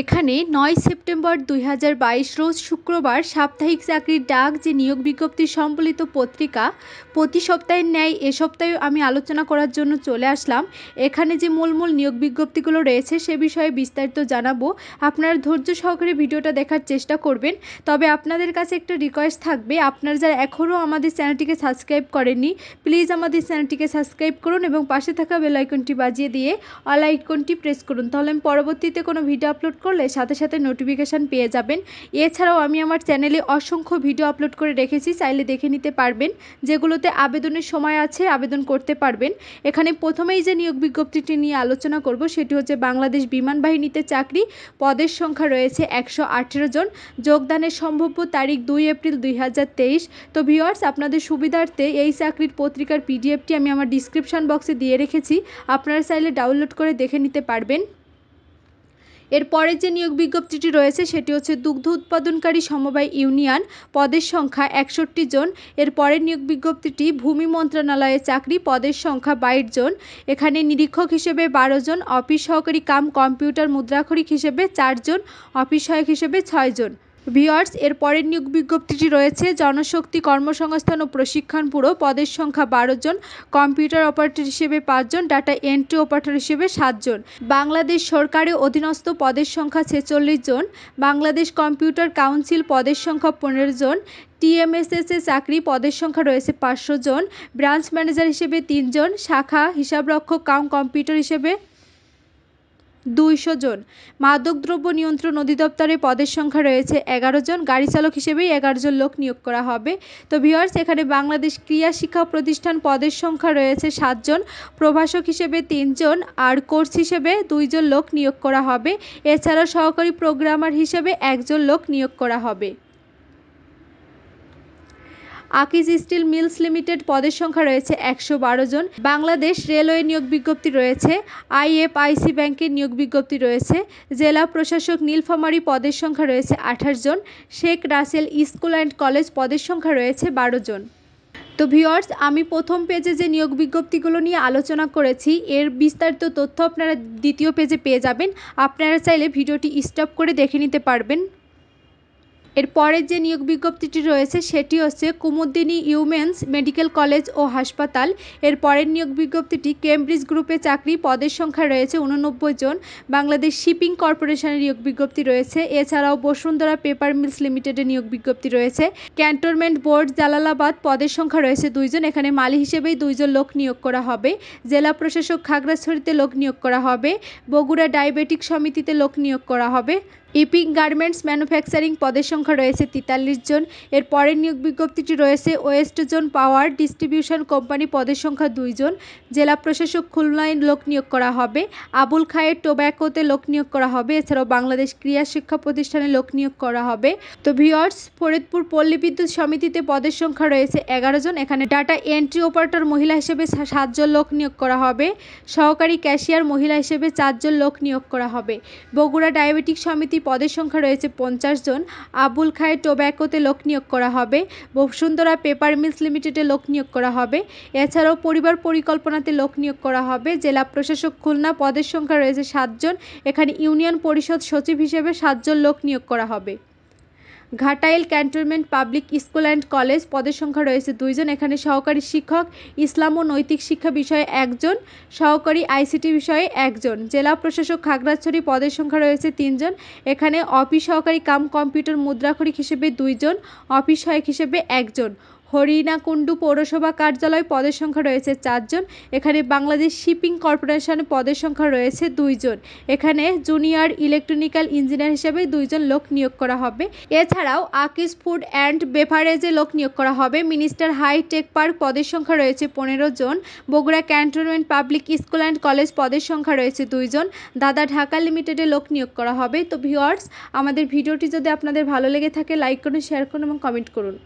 এখানে নয় সেপ্টেম্বর দুই রোজ শুক্রবার সাপ্তাহিক চাকরির ডাক যে নিয়োগ বিজ্ঞপ্তি সম্বলিত পত্রিকা প্রতি সপ্তাহের ন্যায় এ সপ্তাহেও আমি আলোচনা করার জন্য চলে আসলাম এখানে যে মূল মূল নিয়োগ বিজ্ঞপ্তিগুলো রয়েছে সে বিষয়ে বিস্তারিত জানাবো আপনারা ধৈর্য সহকারে ভিডিওটা দেখার চেষ্টা করবেন তবে আপনাদের কাছে একটা রিকোয়েস্ট থাকবে আপনারা যারা এখনও আমাদের চ্যানেলটিকে সাবস্ক্রাইব করেননি প্লিজ আমাদের চ্যানেলটিকে সাবস্ক্রাইব করুন এবং পাশে থাকা বেলাইকনটি বাজিয়ে দিয়ে অলাইকনটি প্রেস করুন তাহলে আমি পরবর্তীতে কোনো ভিডিও আপলোড আপলোড করলে সাথে সাথে নোটিফিকেশান পেয়ে যাবেন এছাড়াও আমি আমার চ্যানেলে অসংখ্য ভিডিও আপলোড করে রেখেছি চাইলে দেখে নিতে পারবেন যেগুলোতে আবেদনের সময় আছে আবেদন করতে পারবেন এখানে প্রথমেই যে নিয়োগ বিজ্ঞপ্তিটি নিয়ে আলোচনা করব সেটি হচ্ছে বাংলাদেশ বিমান বাহিনীতে চাকরি পদের সংখ্যা রয়েছে একশো জন যোগদানের সম্ভাব্য তারিখ দুই এপ্রিল দুই তো ভিওয়ার্স আপনাদের সুবিধার্থে এই চাকরির পত্রিকার পিডিএফটি আমি আমার ডিসক্রিপশান বক্সে দিয়ে রেখেছি আপনারা চাইলে ডাউনলোড করে দেখে নিতে পারবেন এর যে নিয়োগ বিজ্ঞপ্তিটি রয়েছে সেটি হচ্ছে দুগ্ধ উৎপাদনকারী সমবায় ইউনিয়ন পদের সংখ্যা একষট্টি জন এর পরের নিয়োগ বিজ্ঞপ্তিটি ভূমি মন্ত্রণালয়ের চাকরি পদের সংখ্যা বাইশ জন এখানে নিরীক্ষক হিসেবে বারো জন অফিস সহকারী কাম কম্পিউটার মুদ্রাক্ষরিক হিসেবে চারজন অফিস সহায়ক হিসেবে ছয়জন ভিওয়ার্স এর পরের নিয়োগ বিজ্ঞপ্তিটি রয়েছে জনশক্তি কর্মসংস্থান ও প্রশিক্ষণ পুরো পদের সংখ্যা বারো জন কম্পিউটার অপারেটর হিসেবে পাঁচজন ডাটা এন্ট্রি অপারেটর হিসেবে সাতজন বাংলাদেশ সরকারের অধীনস্থ পদের সংখ্যা ছেচল্লিশ জন বাংলাদেশ কম্পিউটার কাউন্সিল পদের সংখ্যা পনেরো জন টিএমএসএস এ চাকরি পদের সংখ্যা রয়েছে পাঁচশো জন ব্রাঞ্চ ম্যানেজার হিসেবে তিনজন শাখা হিসাবরক্ষক কাম কম্পিউটার হিসেবে দুইশো জন মাদকদ্রব্য নিয়ন্ত্রণ অধিদপ্তরে পদের সংখ্যা রয়েছে এগারো জন গাড়ি চালক হিসেবেই এগারো জন লোক নিয়োগ করা হবে তো ভিওর্স এখানে বাংলাদেশ ক্রিয়া শিক্ষা প্রতিষ্ঠান পদের সংখ্যা রয়েছে সাতজন প্রভাষক হিসেবে তিনজন আর কোর্স হিসেবে দুইজন লোক নিয়োগ করা হবে এছাড়া সহকারী প্রোগ্রামার হিসেবে একজন লোক নিয়োগ করা হবে আকিজ স্টিল মিলস লিমিটেড পদের সংখ্যা রয়েছে একশো বারো জন বাংলাদেশ রেলওয়ে নিয়োগ বিজ্ঞপ্তি রয়েছে আইএফআইসি ব্যাংকের নিয়োগ বিজ্ঞপ্তি রয়েছে জেলা প্রশাসক নীলফামারী পদের সংখ্যা রয়েছে আঠাশ জন Sheikh Russel school and college পদের সংখ্যা রয়েছে বারো জন তো ভিওর্স আমি প্রথম পেজে যে নিয়োগ বিজ্ঞপ্তিগুলো নিয়ে আলোচনা করেছি এর বিস্তারিত তথ্য আপনারা দ্বিতীয় পেজে পেয়ে যাবেন আপনারা চাইলে ভিডিওটি স্টপ করে দেখে নিতে পারবেন এর যে নিয়োগ বিজ্ঞপ্তিটি রয়েছে সেটি হচ্ছে কুমুদিনী ইউমেন্স মেডিকেল কলেজ ও হাসপাতাল এর পরের নিয়োগ বিজ্ঞপ্তিটি কেমব্রিজ গ্রুপে চাকরি পদের সংখ্যা রয়েছে উননব্বই জন বাংলাদেশ শিপিং কর্পোরেশনের নিয়োগ বিজ্ঞপ্তি রয়েছে এছাড়াও বসুন্ধরা পেপার মিলস লিমিটেডের নিয়োগ বিজ্ঞপ্তি রয়েছে ক্যান্টনমেন্ট বোর্ড জালালাবাদ পদের সংখ্যা রয়েছে দুইজন এখানে মালি হিসেবেই দুইজন লোক নিয়োগ করা হবে জেলা প্রশাসক খাগড়াছড়িতে লোক নিয়োগ করা হবে বগুড়া ডায়াবেটিক সমিতিতে লোক নিয়োগ করা হবে ইপিং গার্মেন্টস ম্যানুফ্যাকচারিং পদের সংখ্যা রয়েছে তেতাল্লিশ জন এর পরের নিয়োগ বিজ্ঞপ্তিটি রয়েছে west zone power distribution company পদের সংখ্যা দুইজন জেলা প্রশাসক খুলনায় লোক নিয়োগ করা হবে আবুল খায়ের টোব্যাকোতে লোক নিয়োগ করা হবে এছাড়াও বাংলাদেশ ক্রিয়া শিক্ষা প্রতিষ্ঠানে লোক নিয়োগ করা হবে তো ভিওর্স ফরিদপুর পল্লী বিদ্যুৎ সমিতিতে পদের সংখ্যা রয়েছে এগারো জন এখানে ডাটা এন্ট্রি অপারেটর মহিলা হিসেবে সাতজন লোক নিয়োগ করা হবে সহকারী ক্যাশিয়ার মহিলা হিসেবে চারজন লোক নিয়োগ করা হবে বগুড়া ডায়াবেটিক সমিতি পদের সংখ্যা রয়েছে পঞ্চাশ জন আবুল খায় টোব্যাকোতে লোক নিয়োগ করা হবে বসুন্ধরা পেপার মিলস লিমিটেডে লোক নিয়োগ করা হবে এছাড়াও পরিবার পরিকল্পনাতে লোক নিয়োগ করা হবে জেলা প্রশাসক খুলনা পদের সংখ্যা রয়েছে সাতজন এখানে ইউনিয়ন পরিষদ সচিব হিসেবে সাতজন লোক নিয়োগ করা হবে Ghatail cantonment public school and college পদের সংখ্যা রয়েছে দুইজন এখানে সহকারী শিক্ষক ইসলাম ও নৈতিক শিক্ষা বিষয়ে একজন সহকারী আইসিটি বিষয়ে একজন জেলা প্রশাসক খাগড়াছড়ি পদের সংখ্যা রয়েছে তিনজন এখানে অফিস সহকারী কাম কম্পিউটার মুদ্রাক্ষরিক হিসেবে দুইজন অফিস সহায়ক হিসেবে একজন হরিণাকুণ্ডু পৌরসভা কার্যালয় পদের সংখ্যা রয়েছে চারজন এখানে বাংলাদেশ শিপিং কর্পোরেশন পদের সংখ্যা রয়েছে দুইজন এখানে জুনিয়র ইলেকট্রনিক্যাল ইঞ্জিনিয়ার হিসেবে দুইজন লোক নিয়োগ করা হবে এছাড়াও আকিস ফুড অ্যান্ড বেভারেজে লোক নিয়োগ করা হবে মিনিস্টার হাই টেক পার্ক পদের সংখ্যা রয়েছে পনেরো জন Bogura cantonment public school and college পদের সংখ্যা রয়েছে দুইজন দাদা ঢাকা লিমিটেডে লোক নিয়োগ করা হবে তো ভিওয়ার্স আমাদের ভিডিওটি যদি আপনাদের ভালো লেগে থাকে লাইক করুন শেয়ার করুন এবং কমেন্ট করুন